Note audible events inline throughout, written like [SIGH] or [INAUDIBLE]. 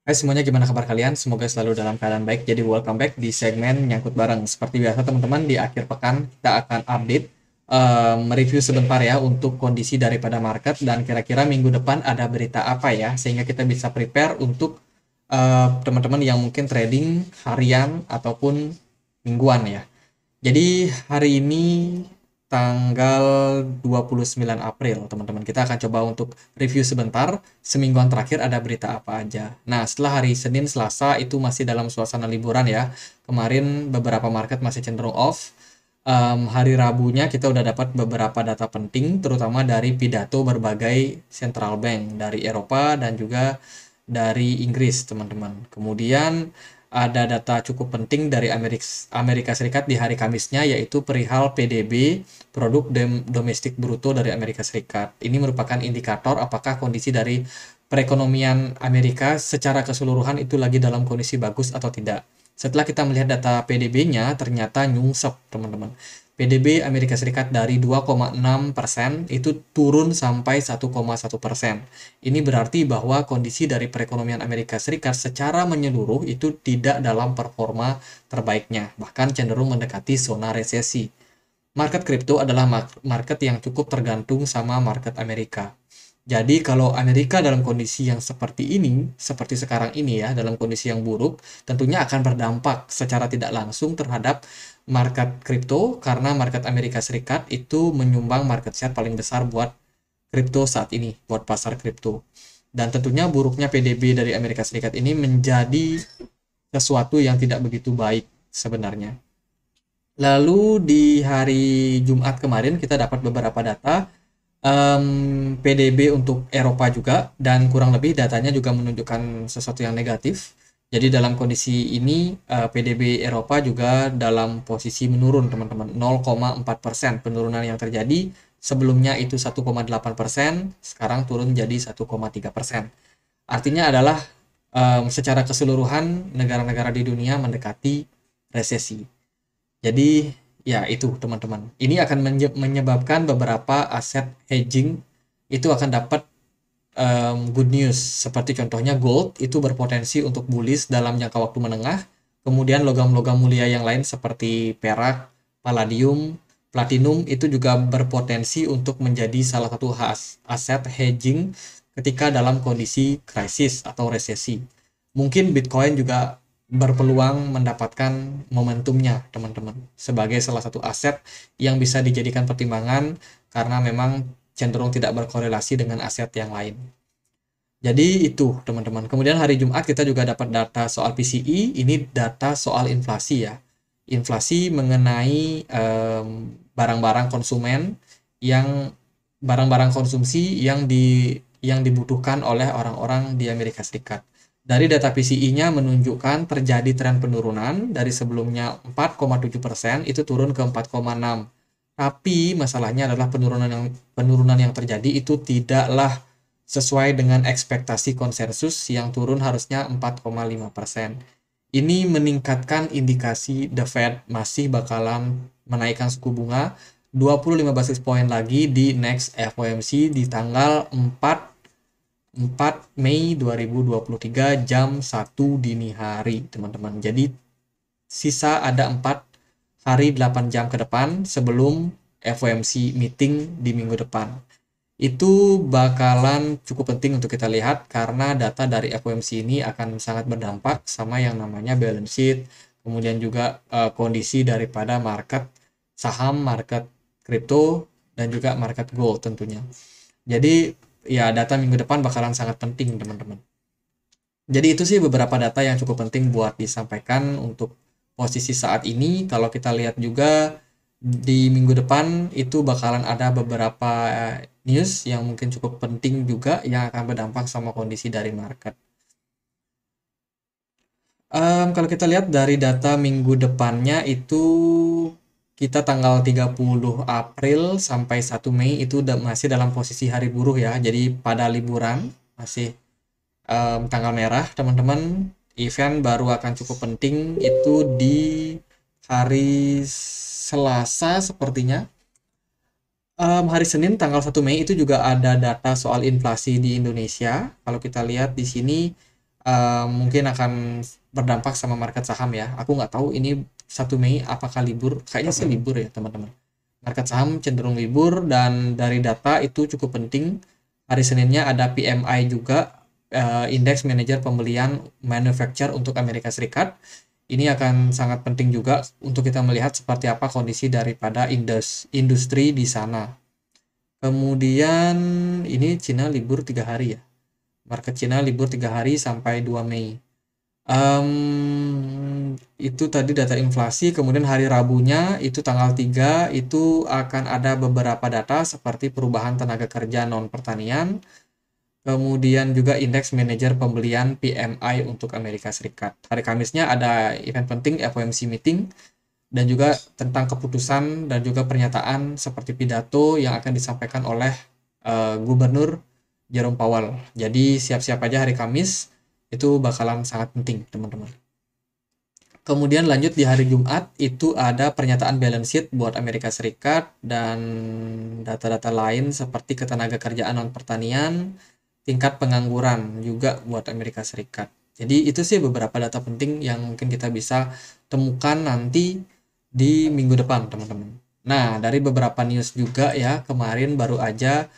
Hai semuanya, gimana kabar kalian? Semoga selalu dalam keadaan baik. Jadi welcome back di segmen Nyangkut Bareng. Seperti biasa teman-teman, di akhir pekan kita akan update, um, mereview sebentar ya untuk kondisi daripada market dan kira-kira minggu depan ada berita apa ya, sehingga kita bisa prepare untuk ehm, teman-teman uh, teman -teman yang mungkin trading harian ataupun mingguan ya. Jadi hari ini tanggal 29 April, teman-teman. Kita akan coba untuk review sebentar semingguan terakhir ada berita apa aja. Nah, setelah hari Senin, Selasa itu masih dalam suasana liburan ya. Kemarin beberapa market masih cenderung off. Um, hari Rabunya kita udah dapat beberapa data penting, terutama dari pidato berbagai central bank dari Eropa dan juga dari Inggris, teman-teman. Kemudian ada data cukup penting dari Amerika, Serikat di hari Kamisnya yaitu perihal PDB, produk domestik bruto dari Amerika Serikat. Ini merupakan indikator apakah kondisi dari perekonomian Amerika secara keseluruhan itu lagi dalam kondisi bagus atau tidak. Setelah kita melihat data PDB-nya, ternyata nyungsep, teman-teman. PDB Amerika Serikat dari 2,6 persen itu turun sampai 1,1 persen. Ini berarti bahwa kondisi dari perekonomian Amerika Serikat secara menyeluruh itu tidak dalam performa terbaiknya, bahkan cenderung mendekati zona resesi. Market kripto adalah market yang cukup tergantung sama market Amerika. Jadi kalau Amerika dalam kondisi yang seperti ini, seperti sekarang ini ya, dalam kondisi yang buruk, tentunya akan berdampak secara tidak langsung terhadap market crypto karena market Amerika Serikat itu menyumbang market share paling besar buat crypto saat ini, buat pasar crypto Dan tentunya buruknya PDB dari Amerika Serikat ini menjadi sesuatu yang tidak begitu baik sebenarnya. Lalu di hari Jumat kemarin kita dapat beberapa data um, PDB untuk Eropa juga dan kurang lebih datanya juga menunjukkan sesuatu yang negatif jadi dalam kondisi ini uh, eh, PDB Eropa juga dalam posisi menurun teman-teman 0,4 persen penurunan yang terjadi sebelumnya itu 1,8 persen sekarang turun jadi 1,3 persen artinya adalah um, secara keseluruhan negara-negara di dunia mendekati resesi jadi ya itu teman-teman ini akan menyebabkan beberapa aset hedging itu akan dapat um, good news seperti contohnya gold itu berpotensi untuk bullish dalam jangka waktu menengah kemudian logam-logam mulia yang lain seperti perak palladium platinum itu juga berpotensi untuk menjadi salah satu has, aset hedging ketika dalam kondisi krisis atau resesi mungkin bitcoin juga berpeluang mendapatkan momentumnya teman-teman sebagai salah satu aset yang bisa dijadikan pertimbangan karena memang cenderung tidak berkorelasi dengan aset yang lain. Jadi itu teman-teman. Kemudian hari Jumat kita juga dapat data soal PCE. ini data soal inflasi ya. Inflasi mengenai barang-barang um, konsumen yang barang-barang konsumsi yang di yang dibutuhkan oleh orang-orang di Amerika Serikat. Dari data pce nya menunjukkan terjadi tren penurunan dari sebelumnya 4,7% itu turun ke 4,6 tapi masalahnya adalah penurunan yang penurunan yang terjadi itu tidaklah sesuai dengan ekspektasi konsensus yang turun harusnya 4,5 persen. Ini meningkatkan indikasi The Fed masih bakalan menaikkan suku bunga 25 basis point lagi di next FOMC di tanggal 4 4 Mei 2023 jam 1 dini hari, teman-teman. Jadi sisa ada 4 hari 8 jam ke depan sebelum FOMC meeting di minggu depan. Itu bakalan cukup penting untuk kita lihat karena data dari FOMC ini akan sangat berdampak sama yang namanya balance sheet, kemudian juga uh, kondisi daripada market saham, market kripto, dan juga market gold tentunya. Jadi ya data minggu depan bakalan sangat penting teman-teman. Jadi itu sih beberapa data yang cukup penting buat disampaikan untuk posisi saat ini kalau kita lihat juga di minggu depan itu bakalan ada beberapa eh, news yang mungkin cukup penting juga yang akan berdampak sama kondisi dari market. Um, kalau kita lihat dari data minggu depannya itu kita tanggal 30 April sampai 1 Mei itu masih dalam posisi hari buruh ya. Jadi pada liburan masih um, tanggal merah teman-teman event baru akan cukup penting itu di hari Selasa sepertinya. Um, hari Senin tanggal 1 Mei itu juga ada data soal inflasi di Indonesia. Kalau kita lihat di sini um, mungkin akan berdampak sama market saham ya. Aku nggak tahu ini 1 Mei apakah libur. Kayaknya sih libur ya teman-teman. Market saham cenderung libur dan dari data itu cukup penting. Hari Seninnya ada PMI juga uh, eh, indeks manajer pembelian manufacture untuk Amerika Serikat. Ini akan sangat penting juga untuk kita melihat seperti apa kondisi daripada indus, industri di sana. Kemudian ini Cina libur tiga hari ya. Market Cina libur tiga hari sampai 2 Mei. Um, itu tadi data inflasi, kemudian hari Rabunya itu tanggal 3 itu akan ada beberapa data seperti perubahan tenaga kerja non pertanian, Kemudian juga indeks manajer pembelian PMI untuk Amerika Serikat. Hari Kamisnya ada event penting FOMC meeting dan juga tentang keputusan dan juga pernyataan seperti pidato yang akan disampaikan oleh uh, Gubernur Jerome Powell. Jadi siap-siap aja hari Kamis itu bakalan sangat penting teman-teman. Kemudian lanjut di hari Jumat itu ada pernyataan balance sheet buat Amerika Serikat dan data-data lain seperti ketenaga kerjaan non pertanian, tingkat pengangguran juga buat Amerika Serikat. Jadi itu sih beberapa data penting yang mungkin kita bisa temukan nanti di minggu depan, teman-teman. Nah, dari beberapa news juga ya, kemarin baru aja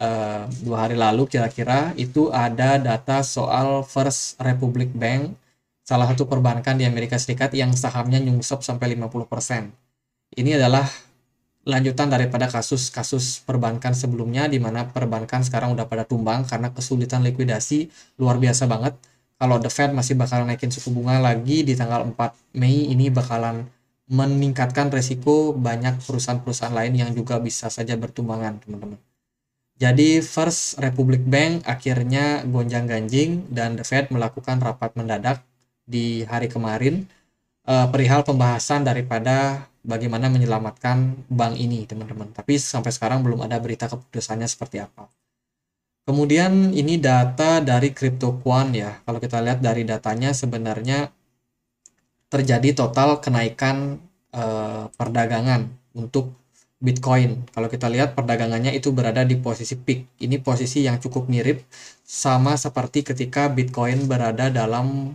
uh, dua hari lalu kira-kira itu ada data soal First Republic Bank, salah satu perbankan di Amerika Serikat yang sahamnya nyungsep sampai 50%. Ini adalah lanjutan daripada kasus-kasus perbankan sebelumnya di mana perbankan sekarang udah pada tumbang karena kesulitan likuidasi luar biasa banget. Kalau The Fed masih bakal naikin suku bunga lagi di tanggal 4 Mei ini bakalan meningkatkan resiko banyak perusahaan-perusahaan lain yang juga bisa saja bertumbangan, teman-teman. Jadi First Republic Bank akhirnya gonjang-ganjing dan The Fed melakukan rapat mendadak di hari kemarin eh, perihal pembahasan daripada bagaimana menyelamatkan bank ini, teman-teman. Tapi sampai sekarang belum ada berita keputusannya seperti apa. Kemudian ini data dari CryptoQuant ya. Kalau kita lihat dari datanya sebenarnya terjadi total kenaikan eh, perdagangan untuk Bitcoin. Kalau kita lihat perdagangannya itu berada di posisi peak. Ini posisi yang cukup mirip sama seperti ketika Bitcoin berada dalam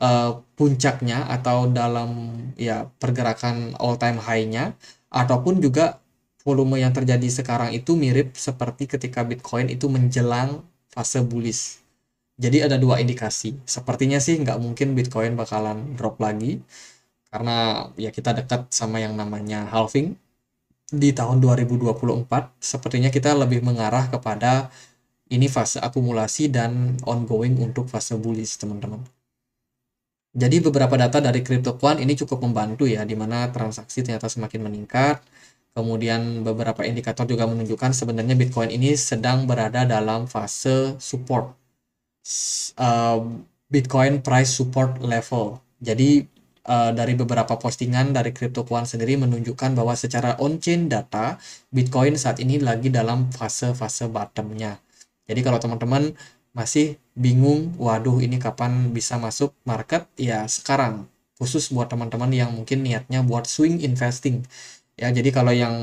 uh, puncaknya atau dalam ya pergerakan all time high-nya ataupun juga volume yang terjadi sekarang itu mirip seperti ketika Bitcoin itu menjelang fase bullish. Jadi ada dua indikasi. Sepertinya sih nggak mungkin Bitcoin bakalan drop lagi karena ya kita dekat sama yang namanya halving di tahun 2024. Sepertinya kita lebih mengarah kepada ini fase akumulasi dan ongoing untuk fase bullish, teman-teman. Jadi beberapa data dari CryptoQuant ini cukup membantu ya, di mana transaksi ternyata semakin meningkat. Kemudian beberapa indikator juga menunjukkan sebenarnya Bitcoin ini sedang berada dalam fase support. Eh, Bitcoin price support level. Jadi uh, dari beberapa postingan dari CryptoQuant sendiri menunjukkan bahwa secara on-chain data Bitcoin saat ini lagi dalam fase-fase bottomnya. Jadi kalau teman-teman masih bingung, waduh ini kapan bisa masuk market? Ya sekarang, khusus buat teman-teman yang mungkin niatnya buat swing investing. Ya, jadi kalau yang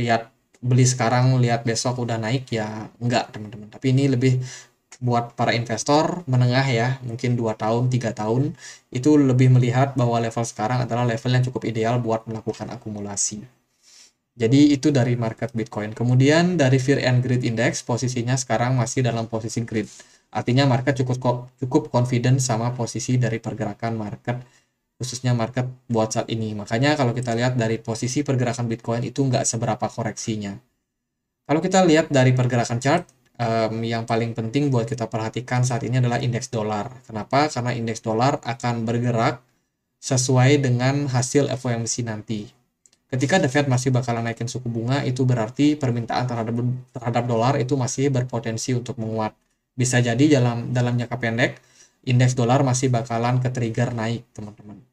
lihat beli sekarang, lihat besok udah naik ya enggak teman-teman. Tapi ini lebih buat para investor menengah ya, mungkin 2 tahun, 3 tahun, itu lebih melihat bahwa level sekarang adalah level yang cukup ideal buat melakukan akumulasi. Jadi itu dari market Bitcoin. Kemudian dari Fear and Greed Index posisinya sekarang masih dalam posisi greed. Artinya market cukup cukup confident sama posisi dari pergerakan market khususnya market buat saat ini. Makanya kalau kita lihat dari posisi pergerakan Bitcoin itu nggak seberapa koreksinya. Kalau kita lihat dari pergerakan chart, um, yang paling penting buat kita perhatikan saat ini adalah indeks dolar. Kenapa? Karena indeks dolar akan bergerak sesuai dengan hasil FOMC nanti. Ketika The Fed masih bakalan naikin suku bunga, itu berarti permintaan terhadap terhadap dolar itu masih berpotensi untuk menguat. Bisa jadi dalam dalam jangka pendek, indeks dolar masih bakalan ke trigger naik, teman-teman.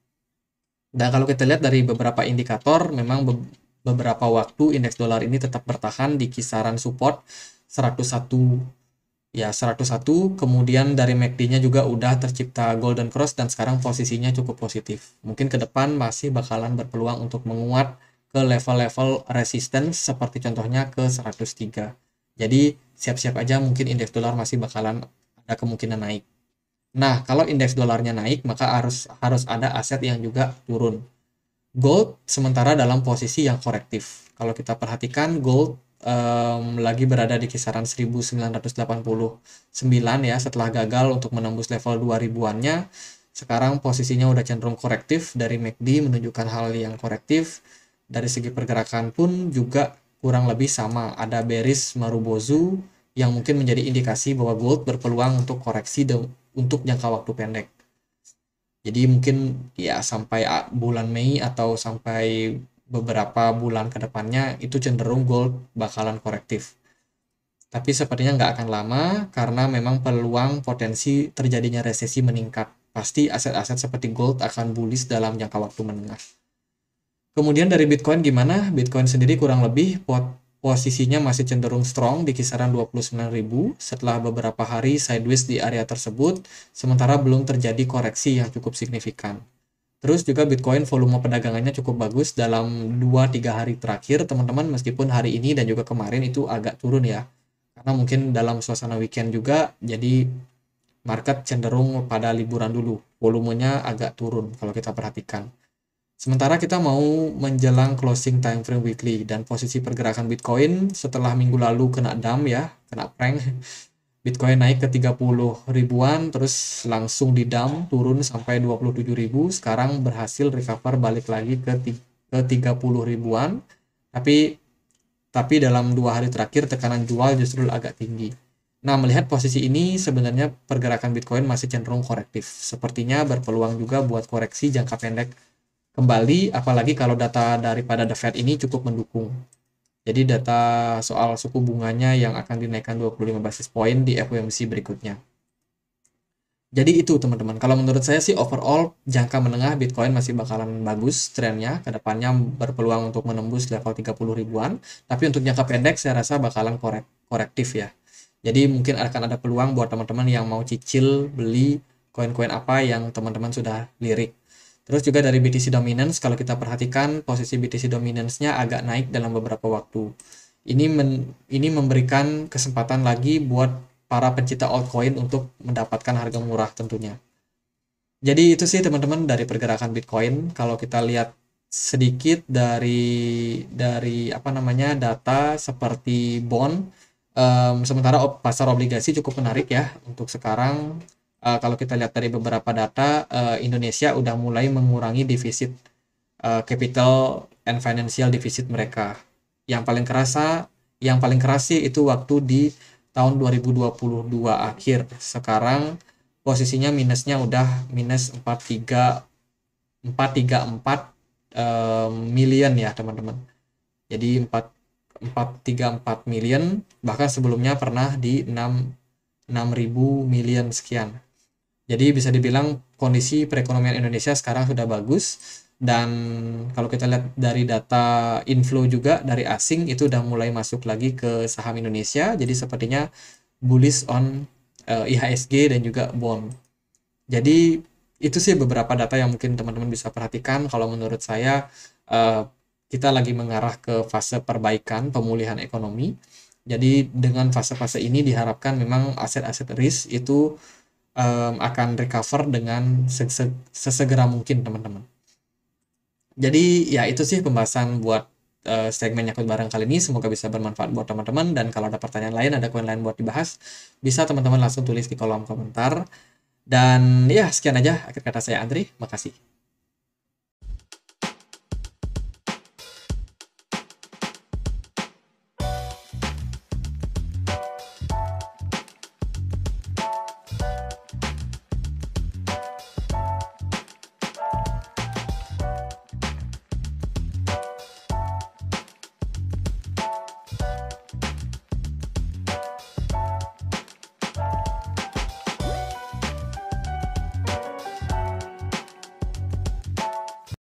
Dan kalau kita lihat dari beberapa indikator, memang be beberapa waktu indeks dolar ini tetap bertahan di kisaran support 101 ya 101 kemudian dari MACD-nya juga udah tercipta golden cross dan sekarang posisinya cukup positif mungkin ke depan masih bakalan berpeluang untuk menguat ke level-level resistance seperti contohnya ke 103. Jadi siap-siap aja mungkin indeks dolar masih bakalan ada kemungkinan naik. Nah, kalau indeks dolarnya naik maka harus harus ada aset yang juga turun. Gold sementara dalam posisi yang korektif. Kalau kita perhatikan gold um, lagi berada di kisaran 1989 ya setelah gagal untuk menembus level 2000-annya. Sekarang posisinya udah cenderung korektif dari MACD e menunjukkan hal yang korektif dari segi pergerakan pun juga kurang lebih sama. Ada beris Marubozu yang mungkin menjadi indikasi bahwa gold berpeluang untuk koreksi untuk jangka waktu pendek. Jadi mungkin ya sampai bulan Mei atau sampai beberapa bulan kedepannya itu cenderung gold bakalan korektif. Tapi sepertinya nggak akan lama karena memang peluang potensi terjadinya resesi meningkat. Pasti aset-aset seperti gold akan bullish dalam jangka waktu menengah. Kemudian dari Bitcoin gimana? Bitcoin sendiri kurang lebih pot posisinya masih cenderung strong di kisaran 29.000 setelah beberapa hari sideways di area tersebut, sementara belum terjadi koreksi yang cukup signifikan. Terus juga Bitcoin volume perdagangannya cukup bagus dalam 2-3 hari terakhir teman-teman meskipun hari ini dan juga kemarin itu agak turun ya. Karena mungkin dalam suasana weekend juga jadi market cenderung pada liburan dulu. Volumenya agak turun kalau kita perhatikan. Sementara kita mau menjelang closing time frame weekly dan posisi pergerakan Bitcoin setelah minggu lalu kena dam ya, kena prank. [LAUGHS] Bitcoin naik ke 30 ribuan terus langsung di dam turun sampai 27 ribu. Sekarang berhasil recover balik lagi ke ke 30 ribuan. Tapi tapi dalam dua hari terakhir tekanan jual justru agak tinggi. Nah, melihat posisi ini sebenarnya pergerakan Bitcoin masih cenderung korektif. Sepertinya berpeluang juga buat koreksi jangka pendek kembali apalagi kalau data daripada The Fed ini cukup mendukung. Jadi data soal suku bunganya yang akan dinaikkan 25 basis point di FOMC berikutnya. Jadi itu teman-teman. Kalau menurut saya sih overall jangka menengah Bitcoin masih bakalan bagus trennya. Kedepannya berpeluang untuk menembus level 30 ribuan. Tapi untuk jangka pendek saya rasa bakalan korek korektif ya. Jadi mungkin akan ada peluang buat teman-teman yang mau cicil beli koin-koin apa yang teman-teman sudah lirik. Terus juga dari BTC Dominance, kalau kita perhatikan posisi BTC Dominance-nya agak naik dalam beberapa waktu. Ini men, ini memberikan kesempatan lagi buat para pencipta altcoin untuk mendapatkan harga murah tentunya. Jadi itu sih teman-teman dari pergerakan Bitcoin. Kalau kita lihat sedikit dari dari apa namanya data seperti bond, um, sementara pasar obligasi cukup menarik ya untuk sekarang uh, kalau kita lihat dari beberapa data uh, Indonesia udah mulai mengurangi defisit uh, capital and financial defisit mereka. Yang paling kerasa, yang paling kerasi itu waktu di tahun 2022 akhir. Sekarang posisinya minusnya udah minus 43 434 uh, million ya, teman-teman. Jadi 4 434 million bahkan sebelumnya pernah di 6 6000 million sekian. Jadi bisa dibilang kondisi perekonomian Indonesia sekarang sudah bagus dan kalau kita lihat dari data inflow juga dari asing itu udah mulai masuk lagi ke saham Indonesia. Jadi sepertinya bullish on uh, eh, IHSG dan juga bond. Jadi itu sih beberapa data yang mungkin teman-teman bisa perhatikan kalau menurut saya uh, kita lagi mengarah ke fase perbaikan pemulihan ekonomi. Jadi dengan fase-fase ini diharapkan memang aset-aset risk itu um, akan recover dengan sesegera mungkin teman-teman. Jadi ya itu sih pembahasan buat uh, segmen nyakut Barang kali ini. Semoga bisa bermanfaat buat teman-teman dan kalau ada pertanyaan lain, ada koin lain buat dibahas, bisa teman-teman langsung tulis di kolom komentar. Dan ya sekian aja akhir kata saya Andri. Makasih.